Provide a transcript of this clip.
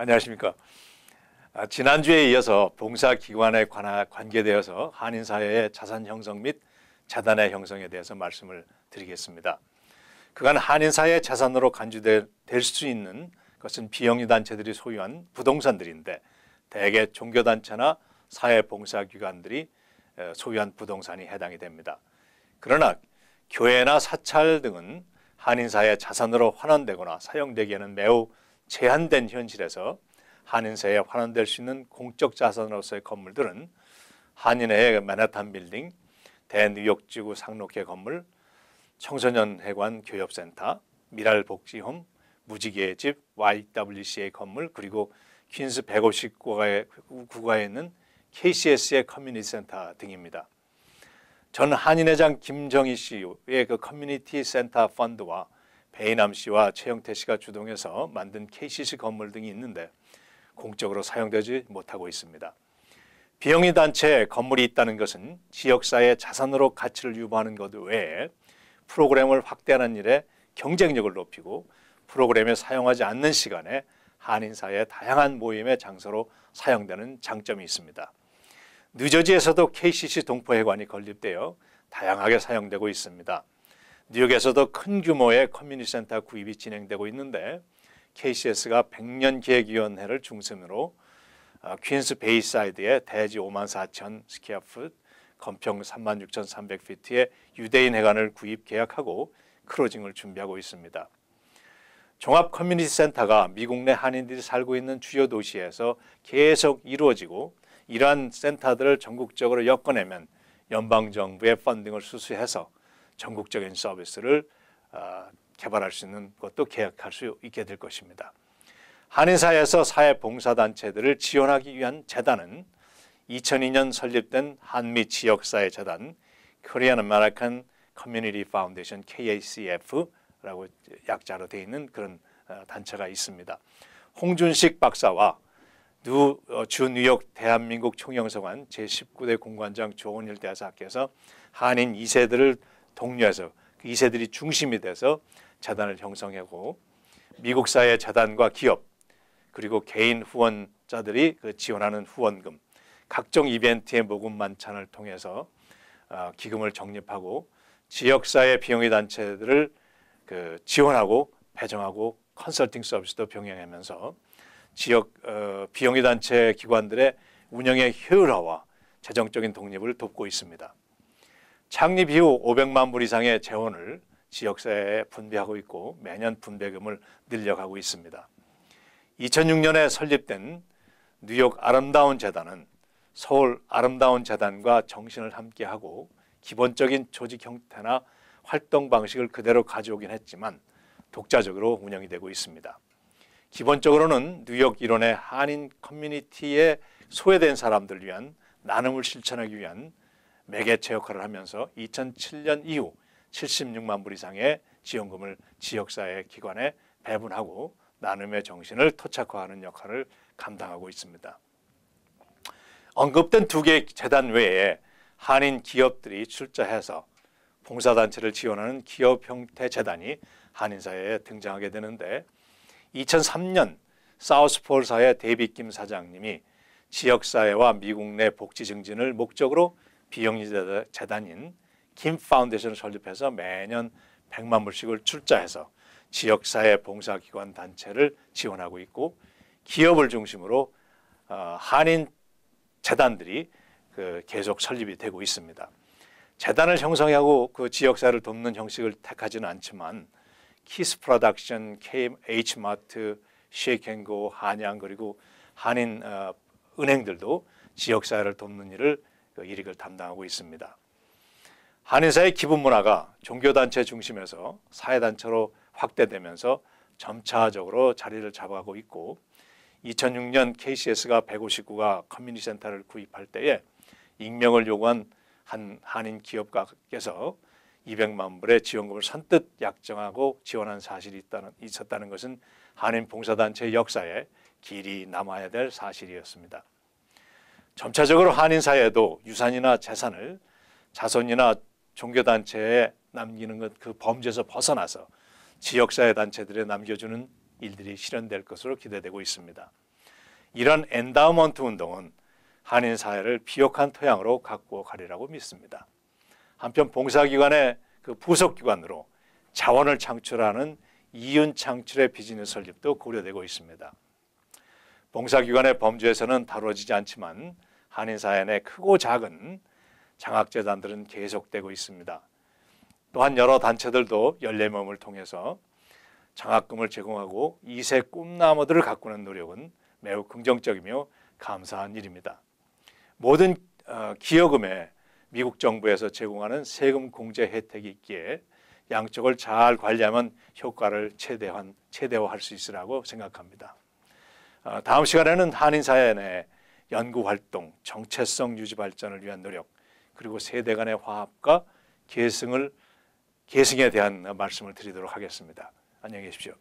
안녕하십니까. 아, 지난주에 이어서 봉사기관에 관하, 관계되어서 한인사회의 자산 형성 및 자단의 형성에 대해서 말씀을 드리겠습니다. 그간 한인사회의 자산으로 간주될 수 있는 것은 비영리 단체들이 소유한 부동산들인데 대개 종교단체나 사회봉사기관들이 소유한 부동산이 해당이 됩니다. 그러나 교회나 사찰 등은 한인사의 자산으로 환원되거나 사용되기에는 매우 제한된 현실에서 한인사에 환원될 수 있는 공적 자산으로서의 건물들은 한인회의 맨해탄 빌딩, 대뉴욕지구 상록회 건물, 청소년 회관 교협센터, 미랄 복지홈, 무지개의 집, YWCA 건물 그리고 퀸스 159가에 있는 KCS의 커뮤니티 센터 등입니다. 전 한인회장 김정희 씨의 그 커뮤니티 센터 펀드와 베이남 씨와 최영태 씨가 주동해서 만든 KCC 건물 등이 있는데 공적으로 사용되지 못하고 있습니다. 비영리 단체에 건물이 있다는 것은 지역사회 자산으로 가치를 유보하는 것 외에 프로그램을 확대하는 일에 경쟁력을 높이고 프로그램에 사용하지 않는 시간에 한인사의 다양한 모임의 장소로 사용되는 장점이 있습니다. 뉴저지에서도 KCC 동포회관이 건립되어 다양하게 사용되고 있습니다. 뉴욕에서도 큰 규모의 커뮤니티 센터 구입이 진행되고 있는데 KCS가 100년 기획위원회를 중심으로 아, 퀸스 베이사이드의 대지 5만 4천 스퀘어풋, 건평 3만 6,300피트의 유대인 회관을 구입 계약하고 크로징을 준비하고 있습니다. 종합 커뮤니티 센터가 미국 내 한인들이 살고 있는 주요 도시에서 계속 이루어지고 이러한 센터들을 전국적으로 엮어내면 연방 정부의 펀딩을 수수해서 전국적인 서비스를 아, 개발할 수 있는 것도 계약할 수 있게 될 것입니다. 한의사에서 사회봉사단체들을 지원하기 위한 재단은 2002년 설립된 한미 지역사회재단 Korean American Community Foundation KACF라고 약자로 되어 있는 그런 어, 단체가 있습니다. 홍준식 박사와 뉴, 어, 주 뉴욕 대한민국 총영서관 제19대 공관장 조원일 대사께서 한인 2세들을 독려해서 그 2세들이 중심이 돼서 재단을 형성하고 미국 사회 재단과 기업 그리고 개인 후원자들이 그 지원하는 후원금 각종 이벤트의 모금 만찬을 통해서 어, 기금을 적립하고 지역사회 비영리 단체들을 그 지원하고 배정하고 컨설팅 서비스도 병행하면서 지역 어, 비영리 단체 기관들의 운영의 효율화와 재정적인 독립을 돕고 있습니다. 창립 이후 500만 불 이상의 재원을 지역사회에 분배하고 있고 매년 분배금을 늘려가고 있습니다. 2006년에 설립된 뉴욕 아름다운 재단은 서울 아름다운 재단과 정신을 함께하고 기본적인 조직 형태나 활동 방식을 그대로 가져오긴 했지만 독자적으로 운영이 되고 있습니다. 기본적으로는 뉴욕 일원의 한인 커뮤니티에 소외된 사람들 위한 나눔을 실천하기 위한 매개체 역할을 하면서 2007년 이후 76만 불 이상의 지원금을 지역사회 기관에 배분하고 나눔의 정신을 토착화하는 역할을 감당하고 있습니다. 언급된 두 개의 재단 외에 한인 기업들이 출자해서 봉사단체를 지원하는 기업 형태 재단이 한인사회에 등장하게 되는데 2003년 사우스폴사의 데이빗 김 사장님이 지역사회와 미국 내 복지 증진을 목적으로 비영리재단인 김 파운데이션을 설립해서 매년 100만 불씩을 출자해서 지역사회 봉사기관 단체를 지원하고 있고 기업을 중심으로 어, 한인 재단들이 그 계속 설립이 되고 있습니다. 재단을 형성하고 그 지역사를 돕는 형식을 택하지는 않지만 키스 프로덕션, KH 마트, 쉐이켄고, 한양 그리고 한인 어, 은행들도 지역사를 돕는 일을 그 일익을 담당하고 있습니다. 한인사의 기부 문화가 종교단체 중심에서 사회단체로 확대되면서 점차적으로 자리를 잡아가고 있고 2006년 KCS가 159가 커뮤니티 센터를 구입할 때에 익명을 요구한 한 한인 기업가께서 200만 불의 지원금을 선뜻 약정하고 지원한 사실이 있다는, 있었다는 것은 한인 봉사단체 역사에 길이 남아야 될 사실이었습니다. 점차적으로 한인 사회에도 유산이나 재산을 자손이나 종교단체에 남기는 것 그 범죄에서 벗어나서 지역사회 단체들에 남겨주는 일들이 실현될 것으로 기대되고 있습니다. 이런 엔다우먼트 운동은 한인 사회를 비옥한 토양으로 갖고 가리라고 믿습니다. 한편 봉사기관의 그 부속기관으로 자원을 창출하는 이윤 창출의 비즈니스 설립도 고려되고 있습니다. 봉사기관의 범주에서는 다뤄지지 않지만 한인사회의 크고 작은 장학재단들은 계속되고 있습니다. 또한 여러 단체들도 열네몸을 통해서 장학금을 제공하고 2세 꿈나무들을 가꾸는 노력은 매우 긍정적이며 감사한 일입니다. 모든 어, 기여금에 미국 정부에서 제공하는 세금 공제 혜택이 있기에 양쪽을 잘 관리하면 효과를 최대한 최대화할 수 있으라고 생각합니다. 어, 다음 시간에는 한인사회 내 연구 활동, 정체성 유지 발전을 위한 노력, 그리고 세대 간의 화합과 계승을 계승에 대한 말씀을 드리도록 하겠습니다. 안녕히 계십시오.